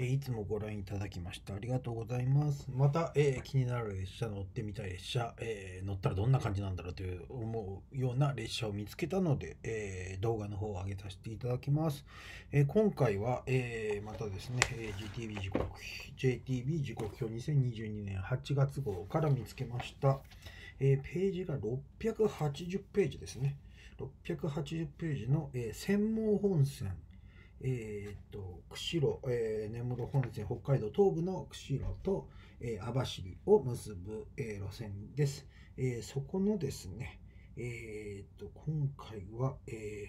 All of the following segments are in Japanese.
えいつもご覧いただきましてありがとうございます。また、えー、気になる列車乗ってみたい列車、えー、乗ったらどんな感じなんだろうという思うような列車を見つけたので、えー、動画の方を上げさせていただきます。え今回は、えまたですね、え GTB 時刻 JTB 時刻表2022年8月号から見つけました、えページが680ページですね。680ページの、えー、専門本線えー、っと、釧路、えー、根室本線、北海道東部の釧路と、えー、網走を結ぶ、えー、路線です。えー、そこのですね、えー、と、今回は、え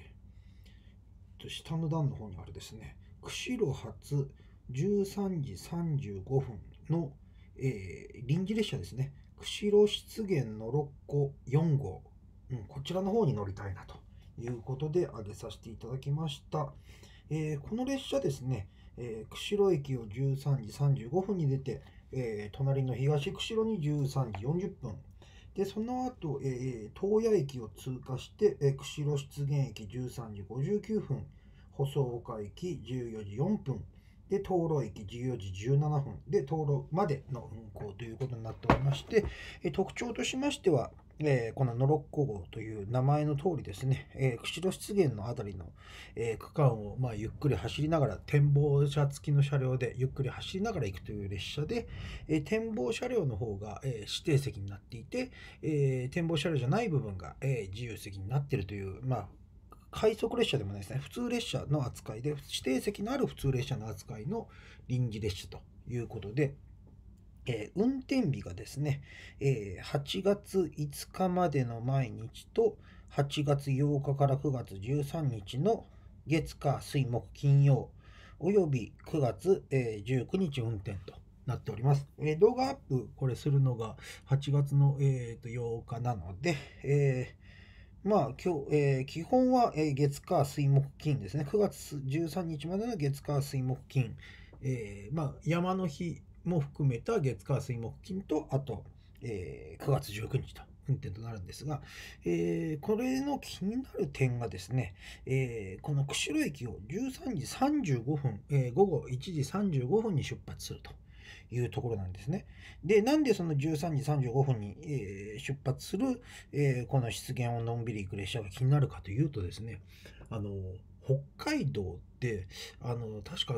ー、と、下の段の方にあるですね、釧路発13時35分の、えー、臨時列車ですね、釧路湿原の6個4号、うん、こちらの方に乗りたいなということで、挙げさせていただきました。えー、この列車ですね、えー、釧路駅を13時35分に出て、えー、隣の東釧路に13時40分でその後、え東谷駅を通過して、え釧路湿原駅13時59分細岡駅14時4分で、灯籠駅14時17分で、灯籠までの運行ということになっておりまして、え特徴としましては、えー、この野呂っ子号という名前の通りですね、えー、釧路湿原の辺りの、えー、区間を、まあ、ゆっくり走りながら、展望車付きの車両でゆっくり走りながら行くという列車で、えー、展望車両の方が、え指定席になっていて、え展望車両じゃない部分が、え自由席になっているという、まあ、快速列車でもないですね、普通列車の扱いで、指定席のある普通列車の扱いの臨時列車ということで、えー、運転日がですね、えー、8月5日までの毎日と、8月8日から9月13日の月火水木金曜、および9月、えー、19日運転となっております。えー、動画アップこれするのが8月の、えー、と8日なので、えまあ、今日、えー、基本は、えー、月火水木金ですね。9月13日までの月火水木金。えー、まあ、山の日も含めた月火水木金と、あと、えー、9月19日と。運転となるんですが、えー、これの気になる点がですね、えー、この釧路駅を13時35分、えー、午後1時35分に出発すると。いうところなんですね。で、なんでその13時35分に、えー、出発する、えー、この湿原をのんびり行く列車が気になるかというとですね、あの、北海道って、あの、確か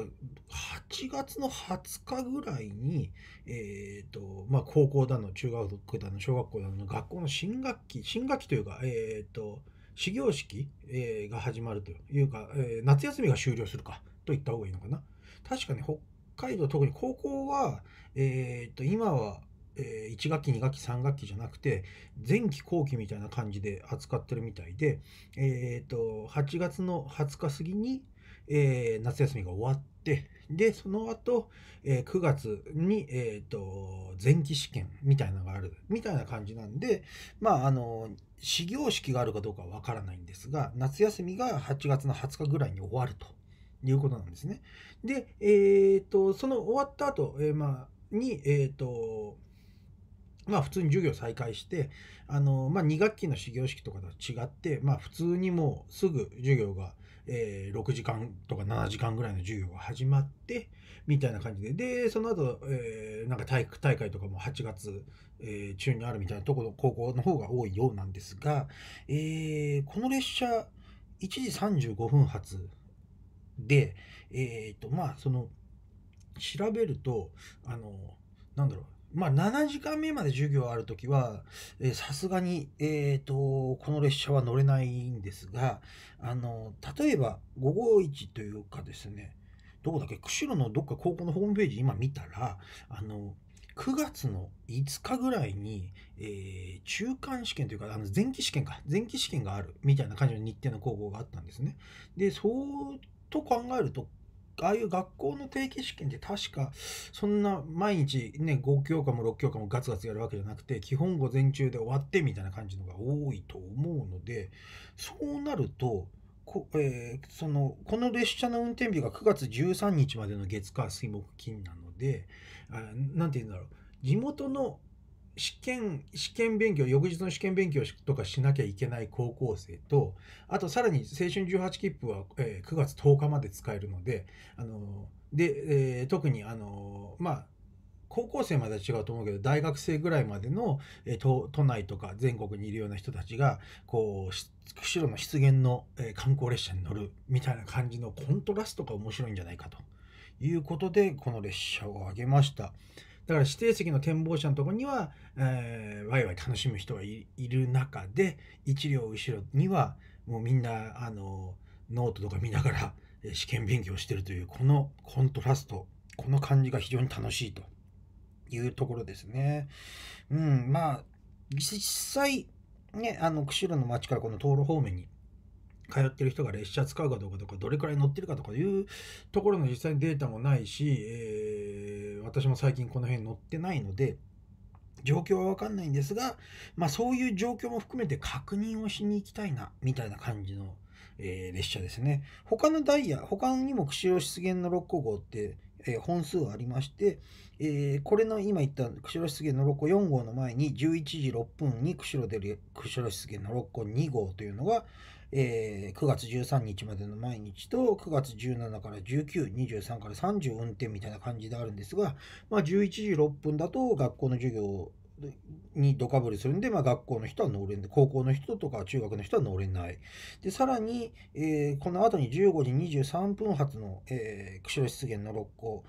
8月の20日ぐらいに、えっ、ー、と、まあ、高校だの、中学校だの、小学校だの、学校の新学期、新学期というか、えっ、と、始業式、えー、が始まるというか、えー、夏休みが終了するかといった方がいいのかな。確かね、海道特に高校は、えー、と今は、えー、1学期2学期3学期じゃなくて前期後期みたいな感じで扱ってるみたいで、えー、と8月の20日過ぎに、えー、夏休みが終わってでその後、えー、9月に、えー、と前期試験みたいなのがあるみたいな感じなんでまああの始業式があるかどうかは分からないんですが夏休みが8月の20日ぐらいに終わると。いうことなんですね。で、えーと、その終わった後、えー、まあに、えーとまあ、普通に授業再開してあの、まあ、2学期の始業式とかと違って、まあ、普通にもうすぐ授業が、えー、6時間とか7時間ぐらいの授業が始まってみたいな感じででその後、えー、なんか体育大会とかも8月、えー、中にあるみたいなところ高校の方が多いようなんですが、えー、この列車1時35分発で、えっ、ー、と、まあ、その、調べると、あの、なんだろう、まあ、7時間目まで授業あるときは、さすがに、えっ、ー、と、この列車は乗れないんですが、あの、例えば、午後1というかですね、どこだっけ、釧路のどっか高校のホームページ今見たら、あの、9月の5日ぐらいに、えー、中間試験というか、あの前期試験か、前期試験があるみたいな感じの日程の高校があったんですね。で、そうと考えるとああいう学校の定期試験って確かそんな毎日ね5教科も6教科もガツガツやるわけじゃなくて基本午前中で終わってみたいな感じのが多いと思うのでそうなるとこ,、えー、そのこの列車の運転日が9月13日までの月火水木金なので何て言うんだろう地元の試験、試験勉強、翌日の試験勉強とかしなきゃいけない高校生と、あとさらに青春18切符は、えー、9月10日まで使えるので、あので、えー、特にあの、まあ、高校生までは違うと思うけど、大学生ぐらいまでの、えー、都都内とか全国にいるような人たちが、こう、釧路の湿原の、えー、観光列車に乗るみたいな感じのコントラストが面白いんじゃないかということで、この列車を挙げました。だから指定席の展望車のとこには、えー、ワイワイ楽しむ人がいる中で一両後ろにはもうみんなあのノートとか見ながら試験勉強してるというこのコントラストこの感じが非常に楽しいというところですね。うんまあ実際ねあの釧路の町からこの道路方面に通ってる人が列車使うかどうかとか、どれくらい乗ってるかとかいうところの実際にデータもないし、えー、私も最近この辺乗ってないので、状況はわかんないんですが、まあそういう状況も含めて確認をしに行きたいな、みたいな感じの、えー、列車ですね。他のダイヤ、他にも釧路湿原の6個号ってえー、本数がありまして、えー、これの今言った釧路湿原のろっこ4号の前に11時6分に釧路で釧路湿原のろっこ2号というのが、えー、9月13日までの毎日と9月17から1923から30運転みたいな感じであるんですが、まあ、11時6分だと学校の授業にドカぶりするんで、まあ、学校の人は農連で高校の人とか中学の人はれない。でさらに、えー、この後に15時23分発の、えー、釧路湿原の六甲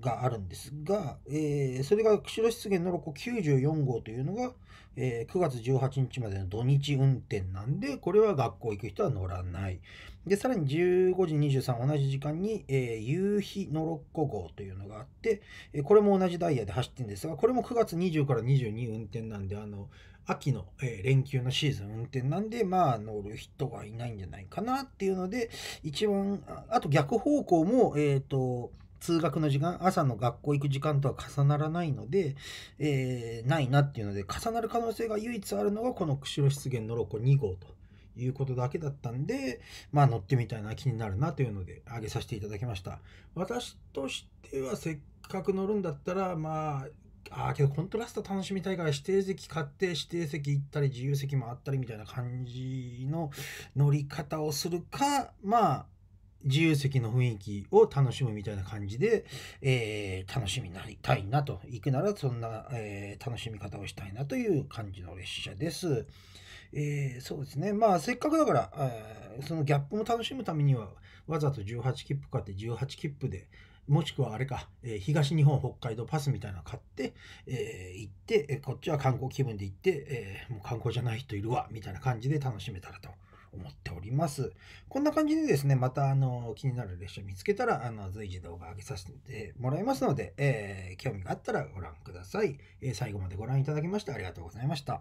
があるんですが、えー、それが釧路湿原のロコ94号というのが、えー、9月18日までの土日運転なんで、これは学校行く人は乗らない。で、さらに15時23同じ時間に、えー、夕日のロッコ号というのがあって、えこれも同じダイヤで走ってるんですが、これも9月20から22運転なんで、あの、秋の、え連休のシーズン運転なんで、まあ、乗る人がいないんじゃないかなっていうので、一番、あと逆方向も、えっ、と、通学の時間、朝の学校行く時間とは重ならないので、えー、ないなっていうので、重なる可能性が唯一あるのが、この釧路湿原のロコ2号ということだけだったんで、まあ乗ってみたいな気になるなというので、挙げさせていただきました。私としては、せっかく乗るんだったら、まあ、ああ、けどコントラスト楽しみたいから指定席買って指定席行ったり自由席もあったりみたいな感じの乗り方をするか、まあ、自由席の雰囲気を楽しむみたいな感じで、えー、楽しみになりたいなと行くならそんな、えー、楽しみ方をしたいなという感じの列車です。えー、そうですねまあせっかくだから、えそのギャップも楽しむためにはわざと18切符買って18切符でもしくはあれか、え東日本北海道パスみたいなの買って、えー、行って、えこっちは観光気分で行って、えもう観光じゃない人いるわみたいな感じで楽しめたらと。思っております。こんな感じでですね、またあの気になる列車見つけたらあの随時動画上げさせてもらいますので、えー、興味があったらご覧ください、えー、最後までご覧いただきましてありがとうございました。